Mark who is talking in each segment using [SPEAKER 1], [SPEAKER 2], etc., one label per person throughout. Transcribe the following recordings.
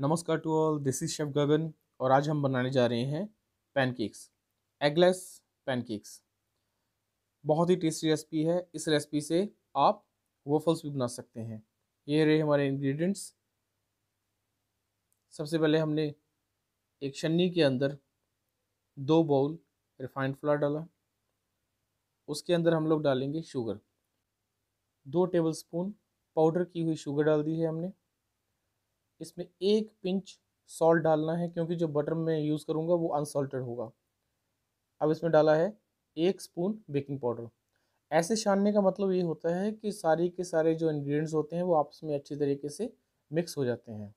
[SPEAKER 1] नमस्कार to all this is chef Gagan और आज हम बनाने जा रहे हैं पैनकेक्स एगलेस पैनकेक्स बहुत ही टेस्टी रेसिपी है इस रेसिपी से आप वोफल्स भी बना सकते हैं ये रहे हमारे इंग्रेडिएंट्स सबसे पहले हमने एक छन्नी के अंदर दो बाउल रिफाइंड फ्लावर डाला उसके अंदर हम लोग डालेंगे शुगर दो टेबल स्पून पाउडर की हुई शुगर डाल दी है हमने इसमें एक पिंच सॉल्ट डालना है क्योंकि जो बटर में यूज़ करूँगा वो अनसॉल्टेड होगा अब इसमें डाला है एक स्पून बेकिंग पाउडर ऐसे छानने का मतलब ये होता है कि सारे के सारे जो इंग्रेडिएंट्स होते हैं वो आपस में अच्छी तरीके से मिक्स हो जाते हैं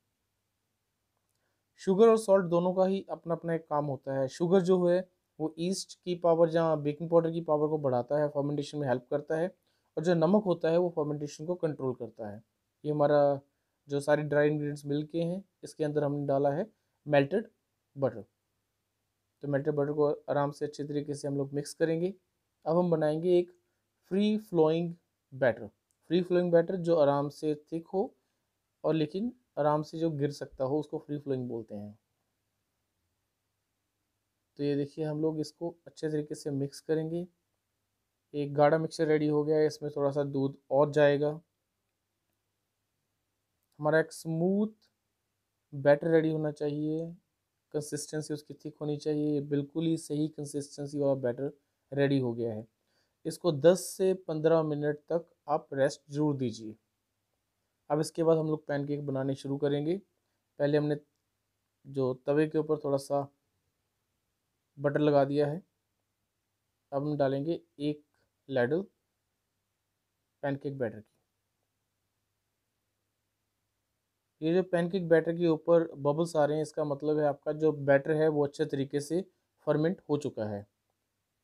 [SPEAKER 1] शुगर और सॉल्ट दोनों का ही अपना अपना एक काम होता है शुगर जो है वो ईस्ट की पावर जहाँ बेकिंग पाउडर की पावर को बढ़ाता है फर्मेंटेशन में हेल्प करता है और जो नमक होता है वो फर्मेंटेशन को कंट्रोल करता है ये हमारा जो सारे ड्राई इन्ग्रीडियंट्स मिल के हैं इसके अंदर हमने डाला है मेल्टेड बटर तो मेल्टेड बटर को आराम से अच्छे तरीके से हम लोग मिक्स करेंगे अब हम बनाएंगे एक free flowing batter free flowing batter जो आराम से थिक हो और लेकिन आराम से जो गिर सकता हो उसको फ्री फ्लोइंग बोलते हैं तो ये देखिए हम लोग इसको अच्छे तरीके से मिक्स करेंगे एक गाढ़ा मिक्सचर रेडी हो गया है इसमें थोड़ा सा दूध और जाएगा हमारा एक स्मूथ बैटर रेडी होना चाहिए कंसिस्टेंसी उसकी थिक होनी चाहिए बिल्कुल ही सही कंसिस्टेंसी वाला बैटर रेडी हो गया है इसको 10 से 15 मिनट तक आप रेस्ट ज़रूर दीजिए अब इसके बाद हम लोग पैनकेक बनाने शुरू करेंगे पहले हमने जो तवे के ऊपर थोड़ा सा बटर लगा दिया है अब हम डालेंगे एक लैडल पैनकेक बैटर की ये जो पैनकेक बैटर के ऊपर बबल्स आ रहे हैं इसका मतलब है आपका जो बैटर है वो अच्छे तरीके से फर्मेंट हो चुका है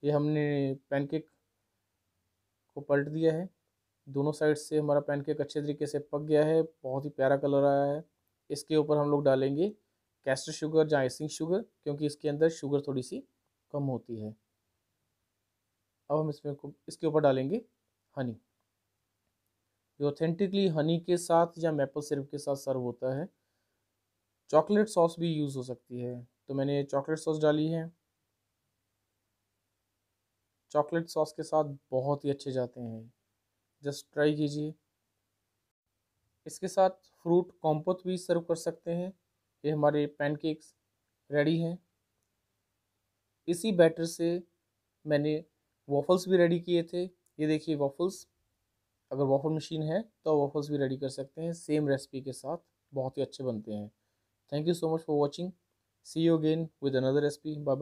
[SPEAKER 1] ये हमने पैनकेक को पलट दिया है दोनों साइड से हमारा पैनकेक अच्छे तरीके से पक गया है बहुत ही प्यारा कलर आया है इसके ऊपर हम लोग डालेंगे कैस्टर शुगर या आइसिंग शुगर क्योंकि इसके अंदर शुगर थोड़ी सी कम होती है अब हम इसमें इसके ऊपर डालेंगे हनी ये ऑथेंटिकली हनी के साथ या मेपल सिरप के साथ सर्व होता है चॉकलेट सॉस भी यूज़ हो सकती है तो मैंने चॉकलेट सॉस डाली है चॉकलेट सॉस के साथ बहुत ही अच्छे जाते हैं जस्ट ट्राई कीजिए इसके साथ फ्रूट कॉम्पोत भी सर्व कर सकते हैं ये हमारे पैनकेक्स रेडी हैं इसी बैटर से मैंने वॉफल्स भी रेडी किए थे ये देखिए वॉफल्स अगर वॉफल मशीन है तो वॉफल्स भी रेडी कर सकते हैं सेम रेसिपी के साथ बहुत ही अच्छे बनते हैं thank you so much for watching see you again with another recipe bye bye